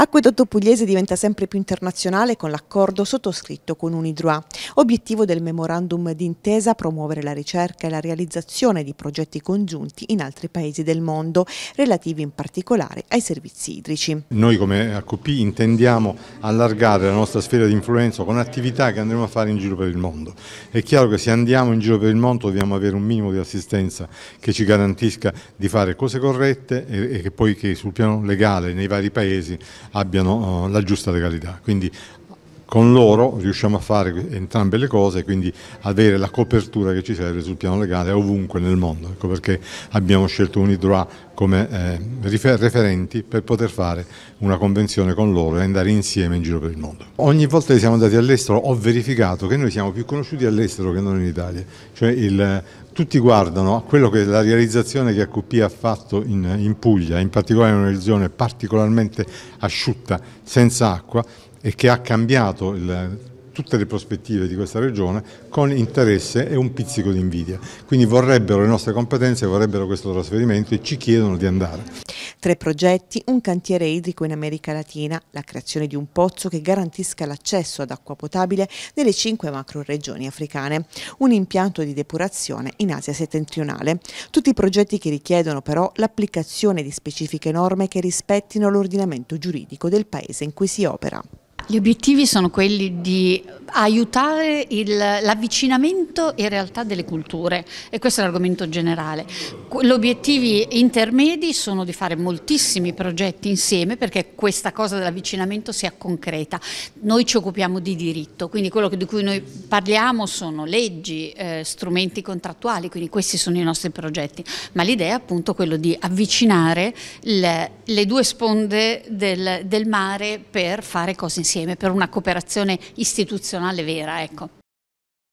Acquedotto Pugliese diventa sempre più internazionale con l'accordo sottoscritto con Unidroit. Obiettivo del memorandum d'intesa promuovere la ricerca e la realizzazione di progetti congiunti in altri paesi del mondo, relativi in particolare ai servizi idrici. Noi come ACP intendiamo allargare la nostra sfera di influenza con attività che andremo a fare in giro per il mondo. È chiaro che se andiamo in giro per il mondo dobbiamo avere un minimo di assistenza che ci garantisca di fare cose corrette e che poi che sul piano legale nei vari paesi abbiano eh, la giusta legalità. Quindi con loro riusciamo a fare entrambe le cose e quindi avere la copertura che ci serve sul piano legale ovunque nel mondo, ecco perché abbiamo scelto UNIDROA come eh, referenti per poter fare una convenzione con loro e andare insieme in giro per il mondo. Ogni volta che siamo andati all'estero ho verificato che noi siamo più conosciuti all'estero che non in Italia, cioè il, tutti guardano a quello che la realizzazione che AQP ha fatto in, in Puglia, in particolare in una regione particolarmente asciutta, senza acqua, e che ha cambiato il, tutte le prospettive di questa regione con interesse e un pizzico di invidia. Quindi vorrebbero le nostre competenze, vorrebbero questo trasferimento e ci chiedono di andare. Tre progetti, un cantiere idrico in America Latina, la creazione di un pozzo che garantisca l'accesso ad acqua potabile nelle cinque macro regioni africane, un impianto di depurazione in Asia settentrionale. Tutti i progetti che richiedono però l'applicazione di specifiche norme che rispettino l'ordinamento giuridico del paese in cui si opera. Gli obiettivi sono quelli di aiutare il, l'avvicinamento in realtà delle culture e questo è l'argomento generale. Gli obiettivi intermedi sono di fare moltissimi progetti insieme perché questa cosa dell'avvicinamento sia concreta. Noi ci occupiamo di diritto, quindi quello di cui noi parliamo sono leggi, eh, strumenti contrattuali, quindi questi sono i nostri progetti, ma l'idea è appunto quello di avvicinare le, le due sponde del, del mare per fare cose insieme insieme per una cooperazione istituzionale vera. Ecco.